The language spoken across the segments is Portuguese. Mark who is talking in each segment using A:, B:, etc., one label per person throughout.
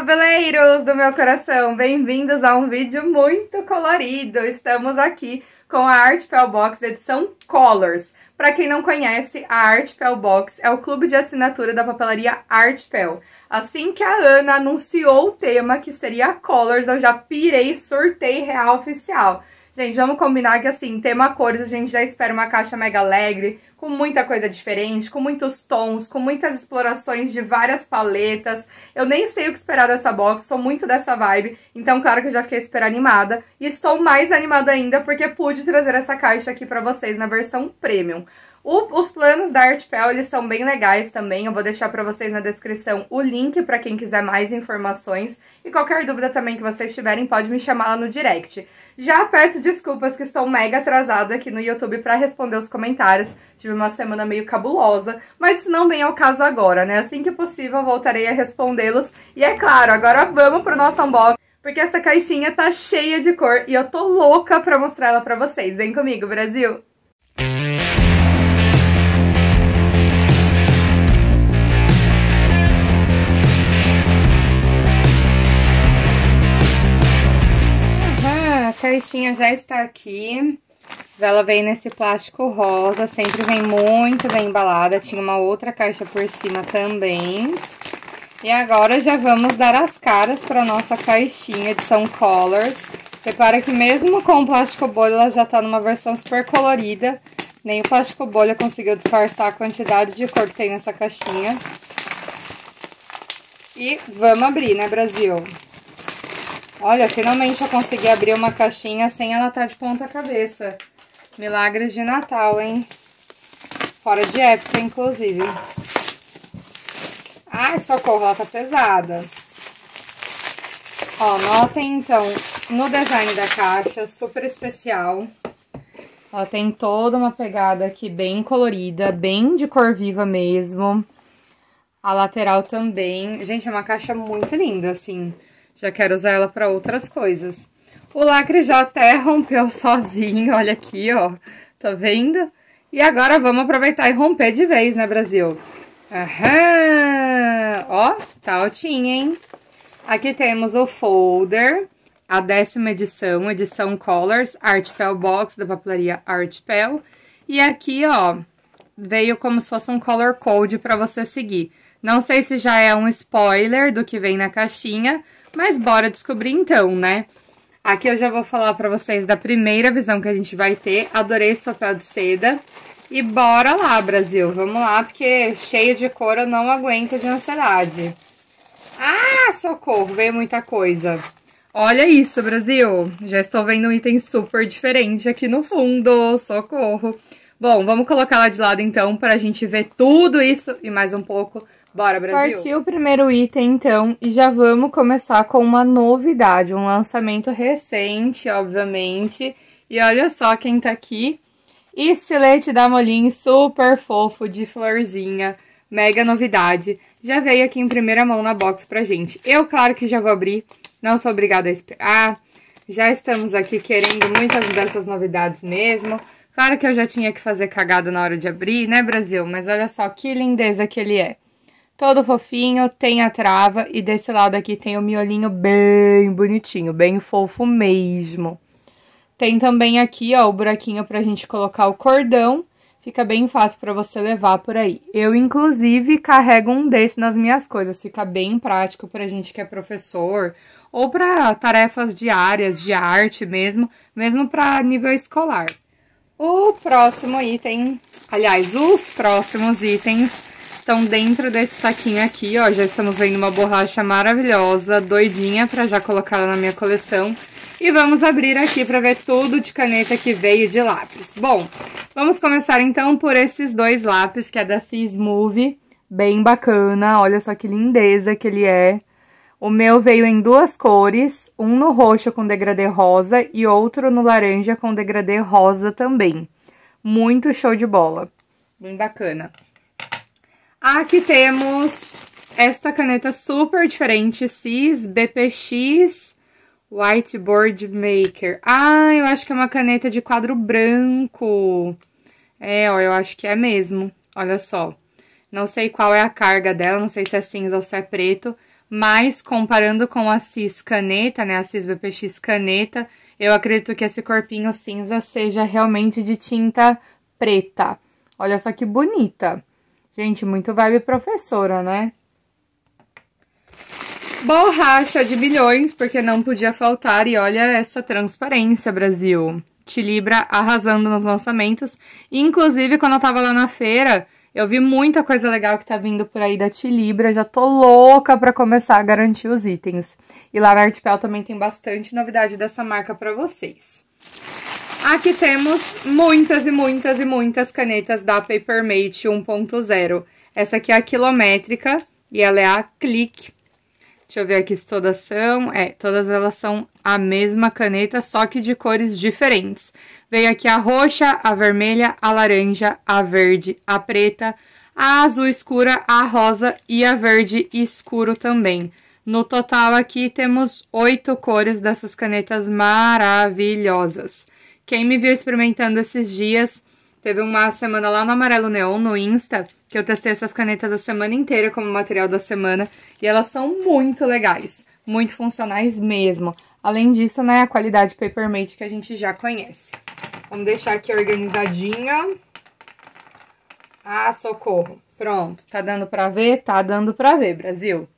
A: babeleiros do meu coração! Bem-vindos a um vídeo muito colorido! Estamos aqui com a Art Pel Box edição Colors. Para quem não conhece, a Art Pel Box é o clube de assinatura da papelaria Art Pel. Assim que a Ana anunciou o tema que seria Colors, eu já pirei sorteio real oficial. Gente, vamos combinar que assim, tema cores, a gente já espera uma caixa mega alegre, com muita coisa diferente, com muitos tons, com muitas explorações de várias paletas. Eu nem sei o que esperar dessa box, sou muito dessa vibe, então claro que eu já fiquei super animada. E estou mais animada ainda porque pude trazer essa caixa aqui pra vocês na versão premium. O, os planos da Artpel, eles são bem legais também. Eu vou deixar para vocês na descrição o link para quem quiser mais informações. E qualquer dúvida também que vocês tiverem, pode me chamar lá no direct. Já peço desculpas que estou mega atrasada aqui no YouTube para responder os comentários. Tive uma semana meio cabulosa, mas isso não vem ao caso agora, né? Assim que possível, voltarei a respondê-los. E é claro, agora vamos pro nosso unboxing. Porque essa caixinha tá cheia de cor e eu tô louca para mostrar ela para vocês. Vem comigo, Brasil! caixinha já está aqui. Ela vem nesse plástico rosa, sempre vem muito bem embalada. Tinha uma outra caixa por cima também. E agora já vamos dar as caras para nossa caixinha de São Colors. Repara que mesmo com o plástico bolha, ela já está numa versão super colorida. Nem o plástico bolha conseguiu disfarçar a quantidade de cor que tem nessa caixinha. E vamos abrir, né, Brasil? Olha, finalmente eu consegui abrir uma caixinha sem ela estar tá de ponta cabeça. Milagres de Natal, hein? Fora de época, inclusive. Ai, socorro, ela tá pesada. Ó, notem então no design da caixa, super especial. Ela tem toda uma pegada aqui bem colorida, bem de cor viva mesmo. A lateral também. Gente, é uma caixa muito linda, assim. Já quero usar ela para outras coisas. O lacre já até rompeu sozinho, olha aqui, ó. Tá vendo? E agora vamos aproveitar e romper de vez, né, Brasil? Aham! Ó, tá altinha, hein? Aqui temos o folder, a décima edição, edição Colors, Art Box, da papelaria Art E aqui, ó, veio como se fosse um color code para você seguir. Não sei se já é um spoiler do que vem na caixinha, mas bora descobrir então, né? Aqui eu já vou falar pra vocês da primeira visão que a gente vai ter. Adorei esse papel de seda. E bora lá, Brasil. Vamos lá, porque cheio de cor eu não aguento de ansiedade. Ah, socorro, veio muita coisa. Olha isso, Brasil. Já estou vendo um item super diferente aqui no fundo. Socorro. Bom, vamos colocar lá de lado então para a gente ver tudo isso e mais um pouco Bora, Brasil. Partiu o primeiro item, então, e já vamos começar com uma novidade, um lançamento recente, obviamente. E olha só quem tá aqui. Estilete da Molin, super fofo, de florzinha, mega novidade. Já veio aqui em primeira mão na box pra gente. Eu, claro que já vou abrir, não sou obrigada a esperar. Já estamos aqui querendo muitas dessas novidades mesmo. Claro que eu já tinha que fazer cagada na hora de abrir, né, Brasil? Mas olha só que lindeza que ele é todo fofinho, tem a trava e desse lado aqui tem o miolinho bem bonitinho, bem fofo mesmo. Tem também aqui, ó, o buraquinho pra gente colocar o cordão, fica bem fácil pra você levar por aí. Eu, inclusive, carrego um desse nas minhas coisas, fica bem prático pra gente que é professor ou para tarefas diárias, de arte mesmo, mesmo para nível escolar. O próximo item, aliás, os próximos itens estão dentro desse saquinho aqui, ó. Já estamos vendo uma borracha maravilhosa, doidinha para já colocar na minha coleção. E vamos abrir aqui para ver tudo de caneta que veio de lápis. Bom, vamos começar então por esses dois lápis, que é da Sis Move. Bem bacana, olha só que lindeza que ele é. O meu veio em duas cores, um no roxo com degradê rosa e outro no laranja com degradê rosa também. Muito show de bola. Bem bacana. Aqui temos esta caneta super diferente, CIS BPX Whiteboard Maker. Ah, eu acho que é uma caneta de quadro branco. É, ó, eu acho que é mesmo. Olha só. Não sei qual é a carga dela, não sei se é cinza ou se é preto, mas comparando com a CIS caneta, né, a CIS BPX caneta, eu acredito que esse corpinho cinza seja realmente de tinta preta. Olha só que bonita. Gente, muito vibe professora, né? Borracha de bilhões, porque não podia faltar. E olha essa transparência, Brasil. Te Libra arrasando nos lançamentos. Inclusive, quando eu tava lá na feira, eu vi muita coisa legal que tá vindo por aí da Te Libra. Já tô louca pra começar a garantir os itens. E lá na Artpel também tem bastante novidade dessa marca pra vocês. Aqui temos muitas e muitas e muitas canetas da Papermate 1.0. Essa aqui é a quilométrica e ela é a clique. Deixa eu ver aqui se todas são. É, todas elas são a mesma caneta, só que de cores diferentes. Veio aqui a roxa, a vermelha, a laranja, a verde, a preta, a azul escura, a rosa e a verde escuro também. No total aqui temos oito cores dessas canetas maravilhosas. Quem me viu experimentando esses dias, teve uma semana lá no Amarelo Neon, no Insta, que eu testei essas canetas a semana inteira como material da semana. E elas são muito legais, muito funcionais mesmo. Além disso, né, a qualidade Papermate que a gente já conhece. Vamos deixar aqui organizadinha. Ah, socorro. Pronto, tá dando pra ver? Tá dando pra ver, Brasil.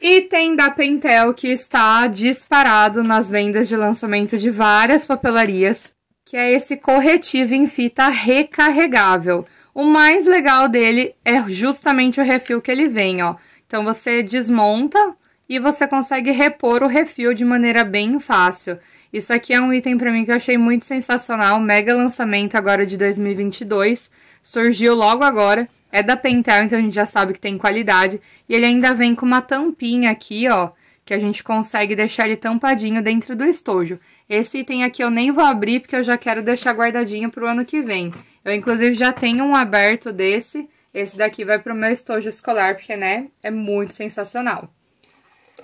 A: Item da Pentel que está disparado nas vendas de lançamento de várias papelarias, que é esse corretivo em fita recarregável. O mais legal dele é justamente o refil que ele vem, ó. Então você desmonta e você consegue repor o refil de maneira bem fácil. Isso aqui é um item para mim que eu achei muito sensacional, mega lançamento agora de 2022, surgiu logo agora é da Pentel, então a gente já sabe que tem qualidade. E ele ainda vem com uma tampinha aqui, ó, que a gente consegue deixar ele tampadinho dentro do estojo. Esse item aqui eu nem vou abrir porque eu já quero deixar guardadinho pro ano que vem. Eu, inclusive, já tenho um aberto desse. Esse daqui vai pro meu estojo escolar, porque, né, é muito sensacional.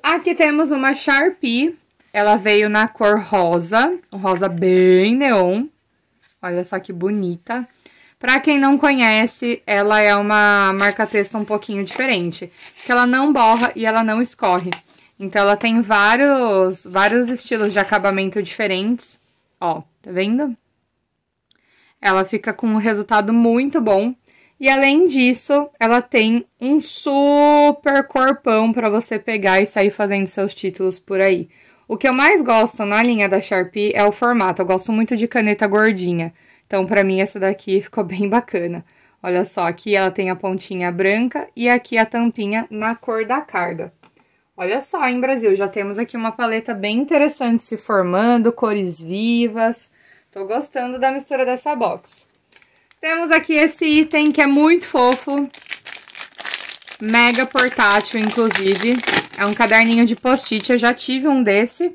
A: Aqui temos uma Sharpie. Ela veio na cor rosa, um rosa bem neon. Olha só que bonita. Para quem não conhece, ela é uma marca-texto um pouquinho diferente, que ela não borra e ela não escorre. Então ela tem vários, vários estilos de acabamento diferentes. Ó, tá vendo? Ela fica com um resultado muito bom. E além disso, ela tem um super corpão para você pegar e sair fazendo seus títulos por aí. O que eu mais gosto na linha da Sharpie é o formato. Eu gosto muito de caneta gordinha. Então, para mim, essa daqui ficou bem bacana. Olha só, aqui ela tem a pontinha branca e aqui a tampinha na cor da carga. Olha só, em Brasil, já temos aqui uma paleta bem interessante se formando, cores vivas. Tô gostando da mistura dessa box. Temos aqui esse item que é muito fofo, mega portátil, inclusive. É um caderninho de post-it, eu já tive um desse.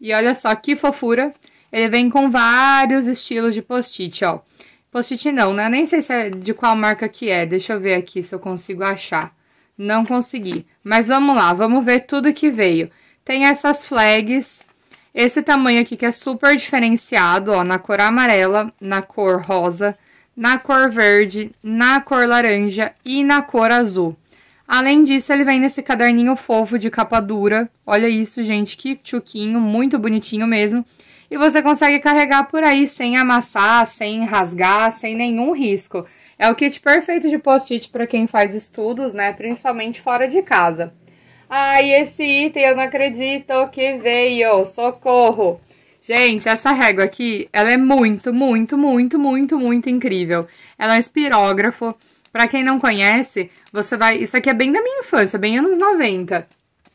A: E olha só que fofura, ele vem com vários estilos de post-it, ó. Post-it não, né? Nem sei se é de qual marca que é. Deixa eu ver aqui se eu consigo achar. Não consegui. Mas vamos lá, vamos ver tudo que veio. Tem essas flags. Esse tamanho aqui que é super diferenciado, ó. Na cor amarela, na cor rosa, na cor verde, na cor laranja e na cor azul. Além disso, ele vem nesse caderninho fofo de capa dura. Olha isso, gente, que tchuquinho, muito bonitinho mesmo e você consegue carregar por aí sem amassar, sem rasgar, sem nenhum risco. É o kit perfeito de post-it para quem faz estudos, né, principalmente fora de casa. Ai, ah, esse item eu não acredito que veio, socorro! Gente, essa régua aqui, ela é muito, muito, muito, muito, muito incrível. Ela é um espirógrafo. Para quem não conhece, você vai, isso aqui é bem da minha infância, bem anos 90.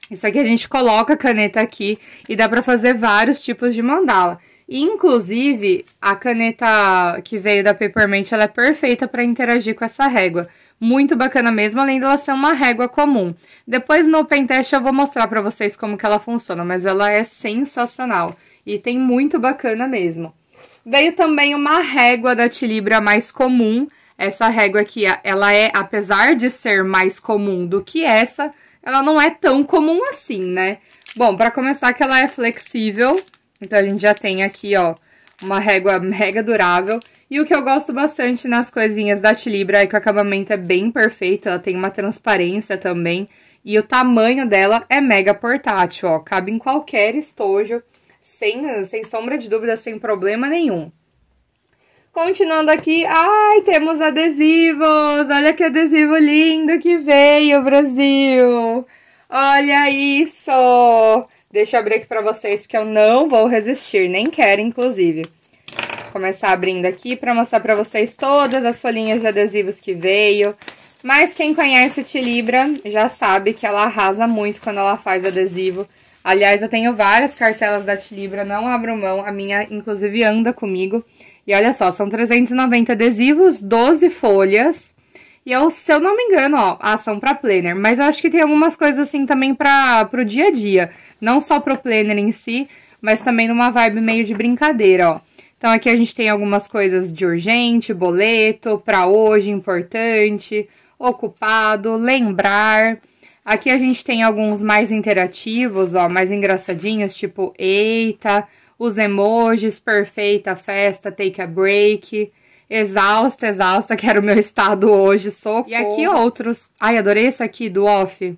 A: Isso aqui a gente coloca a caneta aqui e dá pra fazer vários tipos de mandala. Inclusive, a caneta que veio da Papermint, ela é perfeita para interagir com essa régua. Muito bacana mesmo, além dela ser uma régua comum. Depois no Open Test eu vou mostrar para vocês como que ela funciona, mas ela é sensacional. E tem muito bacana mesmo. Veio também uma régua da Tilibra mais comum. Essa régua aqui, ela é, apesar de ser mais comum do que essa, ela não é tão comum assim, né? Bom, para começar que ela é flexível, então a gente já tem aqui, ó, uma régua mega durável. E o que eu gosto bastante nas coisinhas da Tilibra é que o acabamento é bem perfeito, ela tem uma transparência também. E o tamanho dela é mega portátil, ó, cabe em qualquer estojo, sem, sem sombra de dúvida, sem problema nenhum. Continuando aqui, ai, temos adesivos! Olha que adesivo lindo que veio, Brasil! Olha isso! Deixa eu abrir aqui pra vocês, porque eu não vou resistir, nem quero, inclusive. Vou começar abrindo aqui pra mostrar pra vocês todas as folhinhas de adesivos que veio. Mas quem conhece Tilibra já sabe que ela arrasa muito quando ela faz adesivo. Aliás, eu tenho várias cartelas da Tilibra, não abro mão, a minha inclusive anda comigo. E olha só, são 390 adesivos, 12 folhas. E eu, se eu não me engano, ó, ação ah, para planner, mas eu acho que tem algumas coisas assim também para o dia a dia, não só pro planner em si, mas também numa vibe meio de brincadeira, ó. Então aqui a gente tem algumas coisas de urgente, boleto, para hoje, importante, ocupado, lembrar. Aqui a gente tem alguns mais interativos, ó, mais engraçadinhos, tipo eita, os emojis, perfeita festa, take a break. Exausta, exausta, que era o meu estado hoje, soco. E aqui outros. Ai, adorei esse aqui do off.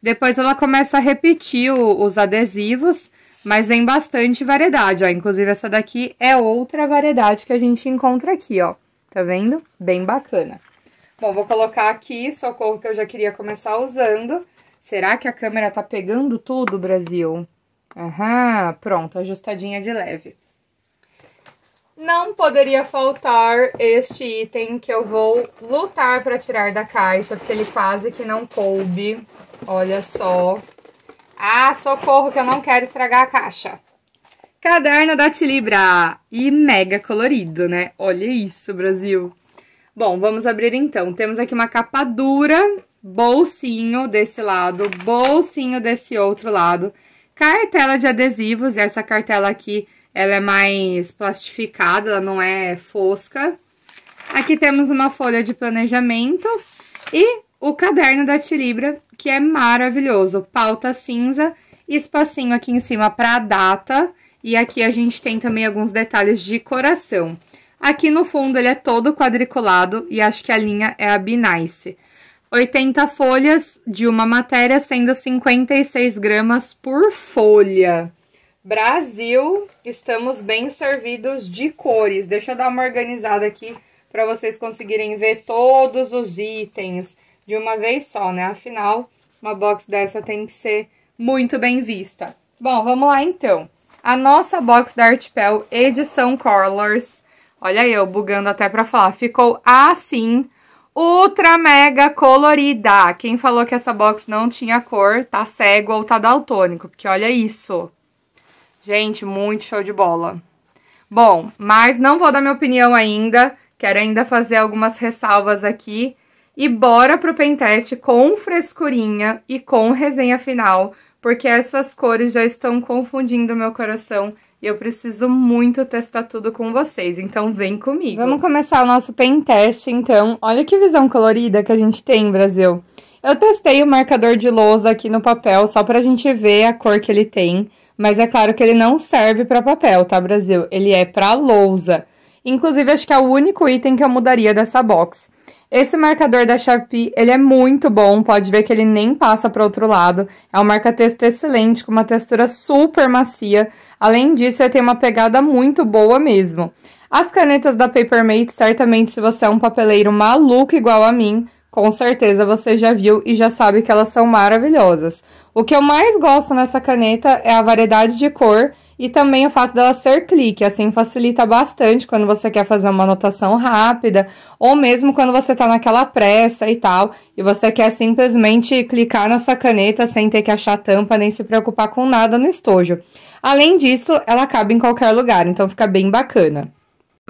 A: Depois ela começa a repetir o, os adesivos, mas vem bastante variedade, ó. Inclusive essa daqui é outra variedade que a gente encontra aqui, ó. Tá vendo? Bem bacana. Bom, vou colocar aqui, socorro que eu já queria começar usando. Será que a câmera tá pegando tudo, Brasil? Aham, pronto, ajustadinha de leve. Não poderia faltar este item que eu vou lutar para tirar da caixa, porque ele quase que não coube. Olha só. Ah, socorro que eu não quero estragar a caixa. Caderno da Tilibra. E mega colorido, né? Olha isso, Brasil. Bom, vamos abrir então. Temos aqui uma capa dura, bolsinho desse lado, bolsinho desse outro lado cartela de adesivos. Essa cartela aqui, ela é mais plastificada, ela não é fosca. Aqui temos uma folha de planejamento e o caderno da Tilibra, que é maravilhoso. Pauta cinza, espacinho aqui em cima para data. E aqui a gente tem também alguns detalhes de coração. Aqui no fundo ele é todo quadriculado e acho que a linha é a Binice. 80 folhas de uma matéria, sendo 56 gramas por folha. Brasil, estamos bem servidos de cores. Deixa eu dar uma organizada aqui para vocês conseguirem ver todos os itens de uma vez só, né? Afinal, uma box dessa tem que ser muito bem vista. Bom, vamos lá então. A nossa box da Artpel edição Colors, olha eu bugando até para falar, ficou assim ultra mega colorida. Quem falou que essa box não tinha cor, tá cego ou tá daltônico, porque olha isso. Gente, muito show de bola. Bom, mas não vou dar minha opinião ainda, quero ainda fazer algumas ressalvas aqui. E bora pro pentest com frescurinha e com resenha final, porque essas cores já estão confundindo meu coração e eu preciso muito testar tudo com vocês, então vem comigo. Vamos começar o nosso pen test, então. Olha que visão colorida que a gente tem, Brasil. Eu testei o marcador de lousa aqui no papel, só pra gente ver a cor que ele tem. Mas é claro que ele não serve pra papel, tá, Brasil? Ele é pra lousa. Inclusive, acho que é o único item que eu mudaria dessa box. Esse marcador da Sharpie, ele é muito bom, pode ver que ele nem passa para outro lado. É um marca-texto excelente, com uma textura super macia. Além disso, ele tem uma pegada muito boa mesmo. As canetas da Papermate, certamente se você é um papeleiro maluco igual a mim, com certeza você já viu e já sabe que elas são maravilhosas. O que eu mais gosto nessa caneta é a variedade de cor e também o fato dela ser clique, assim facilita bastante quando você quer fazer uma anotação rápida, ou mesmo quando você tá naquela pressa e tal, e você quer simplesmente clicar na sua caneta sem ter que achar tampa nem se preocupar com nada no estojo. Além disso, ela cabe em qualquer lugar, então fica bem bacana.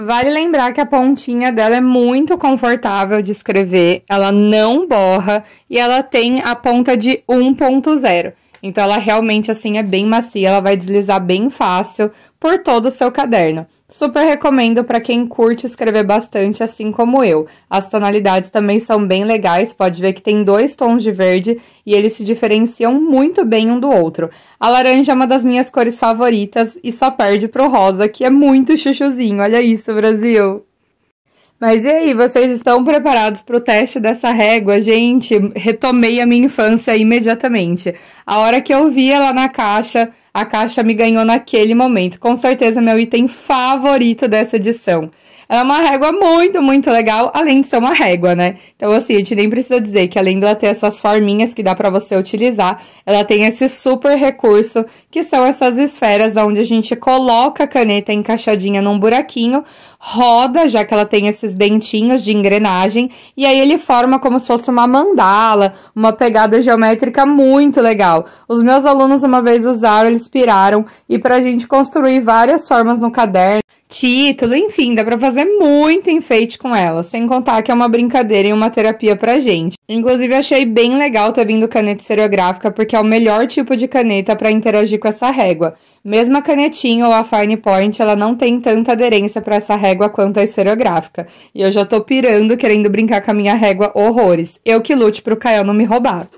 A: Vale lembrar que a pontinha dela é muito confortável de escrever, ela não borra e ela tem a ponta de 1.0. Então, ela realmente, assim, é bem macia, ela vai deslizar bem fácil por todo o seu caderno. Super recomendo para quem curte escrever bastante, assim como eu. As tonalidades também são bem legais, pode ver que tem dois tons de verde e eles se diferenciam muito bem um do outro. A laranja é uma das minhas cores favoritas e só perde pro rosa, que é muito chuchuzinho, olha isso, Brasil! Mas e aí, vocês estão preparados para o teste dessa régua? Gente, retomei a minha infância imediatamente. A hora que eu vi ela na caixa, a caixa me ganhou naquele momento. Com certeza, meu item favorito dessa edição. Ela é uma régua muito, muito legal, além de ser uma régua, né? Então, assim, a gente nem precisa dizer que além dela ter essas forminhas que dá para você utilizar, ela tem esse super recurso, que são essas esferas onde a gente coloca a caneta encaixadinha num buraquinho, roda, já que ela tem esses dentinhos de engrenagem, e aí ele forma como se fosse uma mandala, uma pegada geométrica muito legal. Os meus alunos uma vez usaram, eles piraram, e para a gente construir várias formas no caderno título, enfim, dá para fazer muito enfeite com ela, sem contar que é uma brincadeira e uma terapia pra gente. Inclusive, achei bem legal ter vindo caneta esferográfica, porque é o melhor tipo de caneta para interagir com essa régua. Mesmo a canetinha ou a fine point, ela não tem tanta aderência para essa régua quanto a esferográfica. E eu já tô pirando querendo brincar com a minha régua horrores. Eu que lute pro Caio não me roubar.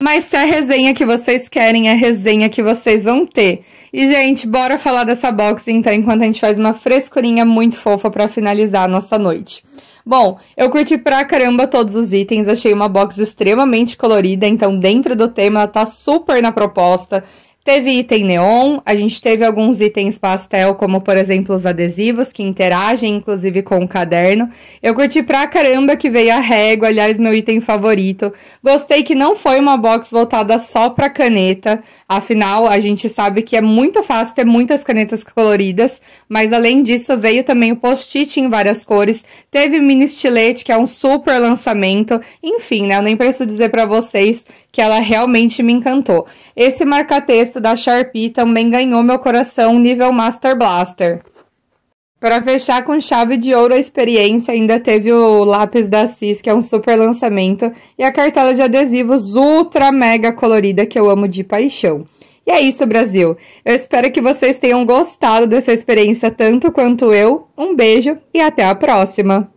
A: Mas se a resenha que vocês querem é a resenha que vocês vão ter. E, gente, bora falar dessa box, então, enquanto a gente faz uma frescurinha muito fofa para finalizar a nossa noite. Bom, eu curti pra caramba todos os itens, achei uma box extremamente colorida, então dentro do tema ela tá super na proposta. Teve item neon, a gente teve alguns itens pastel, como por exemplo os adesivos, que interagem inclusive com o caderno. Eu curti pra caramba que veio a régua, aliás, meu item favorito. Gostei que não foi uma box voltada só pra caneta, afinal a gente sabe que é muito fácil ter muitas canetas coloridas, mas além disso veio também o post-it em várias cores, teve mini estilete, que é um super lançamento, enfim, né? Eu nem preciso dizer para vocês que ela realmente me encantou. Esse marca-texto da Sharpie também ganhou meu coração nível Master Blaster. Para fechar com chave de ouro a experiência, ainda teve o lápis da Cis, que é um super lançamento, e a cartela de adesivos ultra mega colorida que eu amo de paixão. E é isso, Brasil. Eu espero que vocês tenham gostado dessa experiência tanto quanto eu. Um beijo e até a próxima.